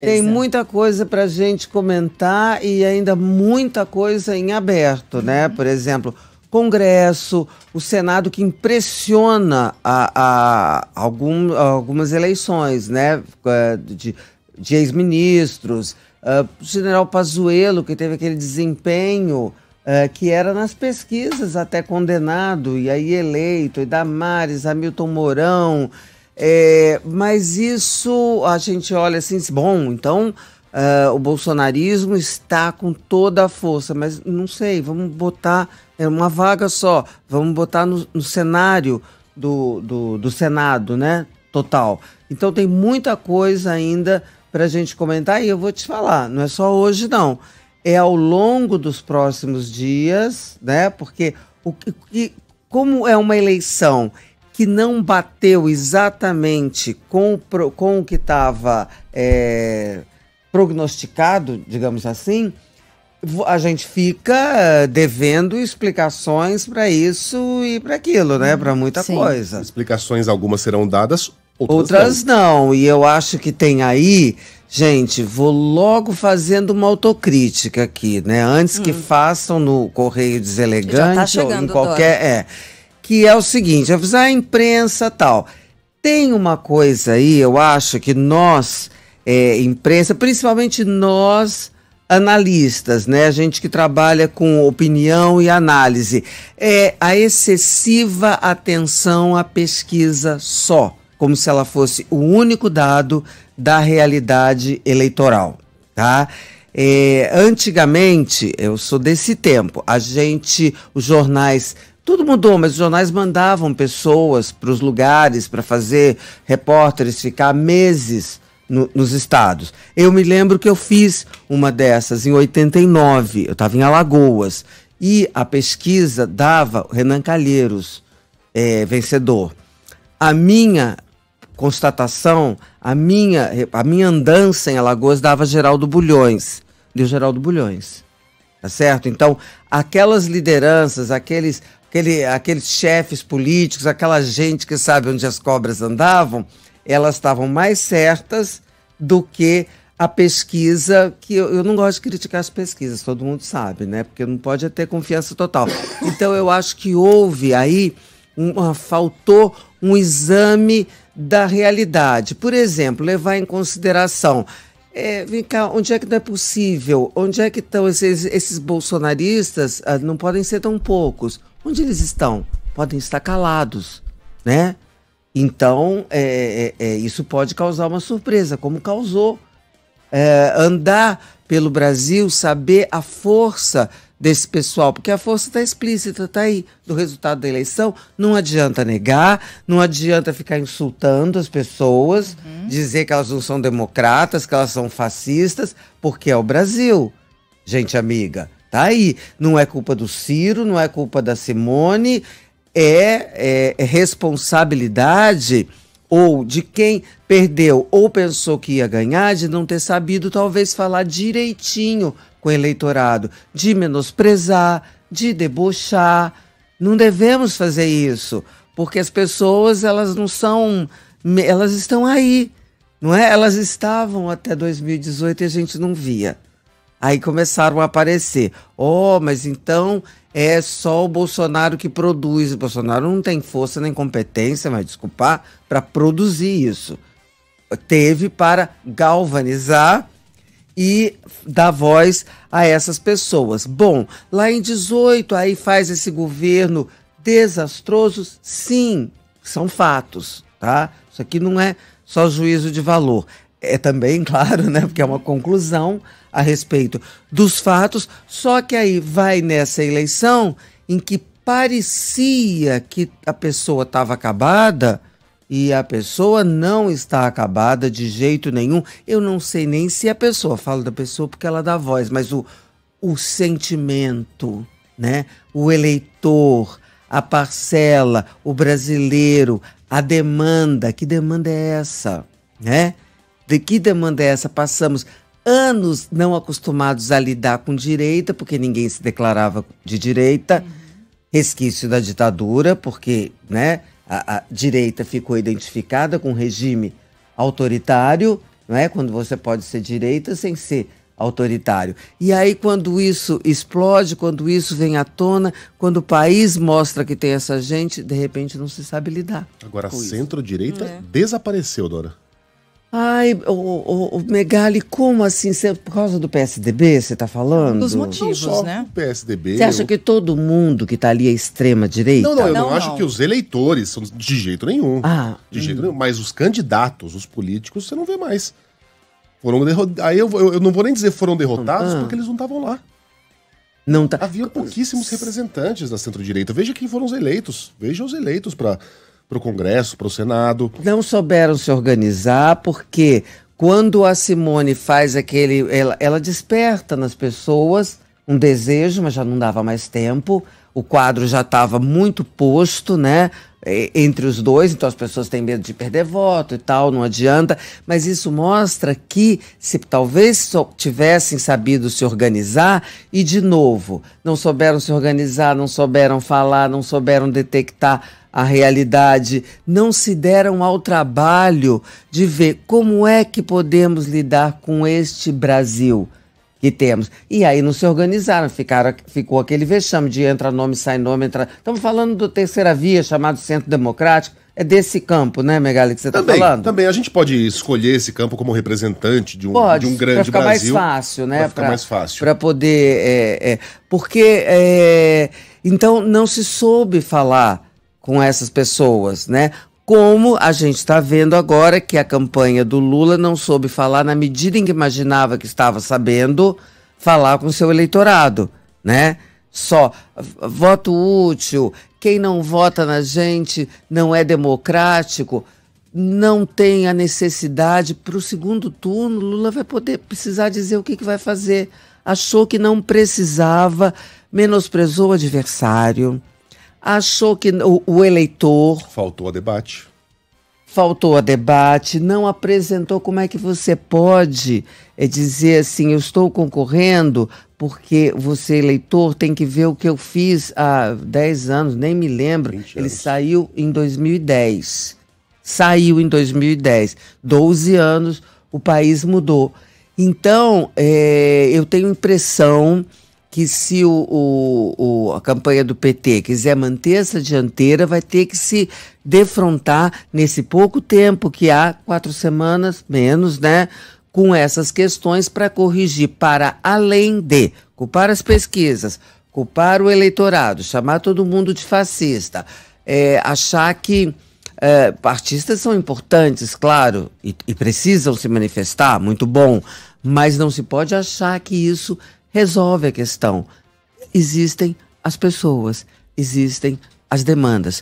Tem Exato. muita coisa para gente comentar e ainda muita coisa em aberto, né? Uhum. Por exemplo, Congresso, o Senado que impressiona a, a, algum, algumas eleições, né? É, de, de ex-ministros, uh, General Pazuello que teve aquele desempenho uh, que era nas pesquisas até condenado e aí eleito, e Damares, Hamilton Mourão. É, mas isso a gente olha assim, bom, então uh, o bolsonarismo está com toda a força, mas não sei, vamos botar é uma vaga só, vamos botar no, no cenário do, do, do Senado, né? Total. Então tem muita coisa ainda para a gente comentar e eu vou te falar, não é só hoje não, é ao longo dos próximos dias, né? Porque o como é uma eleição que não bateu exatamente com o, com o que estava é, prognosticado, digamos assim, a gente fica é, devendo explicações para isso e para aquilo, né? Para muita Sim. coisa. Explicações algumas serão dadas, outras, outras não. não. E eu acho que tem aí, gente, vou logo fazendo uma autocrítica aqui, né? Antes hum. que façam no correio deselegante tá ou em qualquer, é, que é o seguinte: avisar a imprensa tal. Tem uma coisa aí, eu acho que nós, é, imprensa, principalmente nós analistas, né? A gente que trabalha com opinião e análise, é a excessiva atenção à pesquisa só, como se ela fosse o único dado da realidade eleitoral, tá? É, antigamente, eu sou desse tempo, a gente, os jornais tudo mudou, mas os jornais mandavam pessoas para os lugares para fazer repórteres ficar meses no, nos estados. Eu me lembro que eu fiz uma dessas em 89, eu estava em Alagoas, e a pesquisa dava Renan Calheiros é, vencedor. A minha constatação, a minha, a minha andança em Alagoas dava Geraldo Bulhões. Deu Geraldo Bulhões. Tá certo? Então, aquelas lideranças, aqueles aquele, aqueles chefes políticos, aquela gente que sabe onde as cobras andavam, elas estavam mais certas do que a pesquisa, que eu, eu não gosto de criticar as pesquisas, todo mundo sabe, né? Porque não pode ter confiança total. Então eu acho que houve aí, uma, ah, faltou um exame da realidade. Por exemplo, levar em consideração. É, vem cá, onde é que não é possível? Onde é que estão esses, esses bolsonaristas? Ah, não podem ser tão poucos. Onde eles estão? Podem estar calados, né? Então, é, é, é, isso pode causar uma surpresa, como causou. É, andar pelo Brasil, saber a força desse pessoal, porque a força está explícita, está aí, do resultado da eleição. Não adianta negar, não adianta ficar insultando as pessoas, uhum. dizer que elas não são democratas, que elas são fascistas, porque é o Brasil, gente amiga. Tá aí. Não é culpa do Ciro, não é culpa da Simone, é, é, é responsabilidade ou de quem perdeu ou pensou que ia ganhar de não ter sabido talvez falar direitinho com o eleitorado, de menosprezar, de debochar. Não devemos fazer isso, porque as pessoas, elas não são, elas estão aí, não é? Elas estavam até 2018 e a gente não via. Aí começaram a aparecer. Oh, mas então é só o Bolsonaro que produz. O Bolsonaro não tem força nem competência, mas desculpar, para produzir isso. Teve para galvanizar e dar voz a essas pessoas. Bom, lá em 18 aí faz esse governo desastroso? Sim, são fatos, tá? Isso aqui não é só juízo de valor. É também, claro, né, porque é uma conclusão a respeito dos fatos, só que aí vai nessa eleição em que parecia que a pessoa estava acabada e a pessoa não está acabada de jeito nenhum. Eu não sei nem se a pessoa, falo da pessoa porque ela dá voz, mas o, o sentimento, né? O eleitor, a parcela, o brasileiro, a demanda, que demanda é essa, né? De que demanda é essa? Passamos anos não acostumados a lidar com direita, porque ninguém se declarava de direita, uhum. resquício da ditadura, porque né, a, a, direita ficou identificada com regime autoritário, né, quando você pode ser direita sem ser autoritário. E aí, quando isso explode, quando isso vem à tona, quando o país mostra que tem essa gente, de repente não se sabe lidar. Agora, centro-direita é. desapareceu, Dora. Ai, o, o, o, Megali, como assim? Cê, por causa do PSDB, você está falando? Dos motivos, não só né? Do PSDB. Você acha eu... que todo mundo que está ali é extrema direita? Não, não, eu não, não acho não. que os eleitores são de jeito nenhum. Ah, de jeito hum. nenhum. Mas os candidatos, os políticos, você não vê mais. Foram derrotados. Aí eu, eu, eu, não vou nem dizer foram derrotados, ah. porque eles não estavam lá. Não tá. Havia pouquíssimos representantes da centro-direita. Veja quem foram os eleitos. Veja os eleitos para para o Congresso, para o Senado. Não souberam se organizar porque quando a Simone faz aquele. Ela, ela, desperta nas pessoas um desejo, mas já não dava mais tempo. O quadro já estava muito posto, né? Entre os dois, então as pessoas têm medo de perder voto e tal, não adianta. Mas isso mostra que, se talvez tivessem sabido se organizar, e de novo, não souberam se organizar, não souberam falar, não souberam detectar a realidade, não se deram ao trabalho de ver como é que podemos lidar com este Brasil que temos. E aí não se organizaram, ficaram, ficou aquele vexame de entra nome, sai nome, entra. Estamos falando do terceira via, chamado Centro Democrático. É desse campo, né, Megali, que você está falando? Também, a gente pode escolher esse campo como representante de um, pode, de um grande ficar Brasil. mais fácil, né? Para ficar pra, mais fácil. Para poder... É, é, porque, é, então, não se soube falar com essas pessoas, né? Como a gente está vendo agora que a campanha do Lula não soube falar na medida em que imaginava que estava sabendo falar com seu eleitorado, né? Só voto útil, quem não vota na gente não é democrático não tem a necessidade para o segundo turno, Lula vai poder precisar dizer o que, que, vai fazer. Achou que não precisava, menosprezou o adversário, achou que o, o eleitor. Faltou a debate. Faltou a debate, não apresentou como é que você pode é, dizer assim, eu estou concorrendo porque você, eleitor, tem que ver o que eu fiz há 10 anos, nem me lembro. Ele saiu em 2010. Saiu em 2010. 12 anos, o país mudou. Então, é, eu tenho impressão que se o, o, o, a campanha do PT quiser manter essa dianteira, vai ter que se defrontar nesse pouco tempo que há, quatro semanas menos, né? Com essas questões para corrigir para além de culpar as pesquisas, culpar o eleitorado, chamar todo mundo de fascista, é, achar que é, artistas são importantes, claro, e, e precisam se manifestar, muito bom, mas não se pode achar que isso resolve a questão. Existem as pessoas, existem as demandas.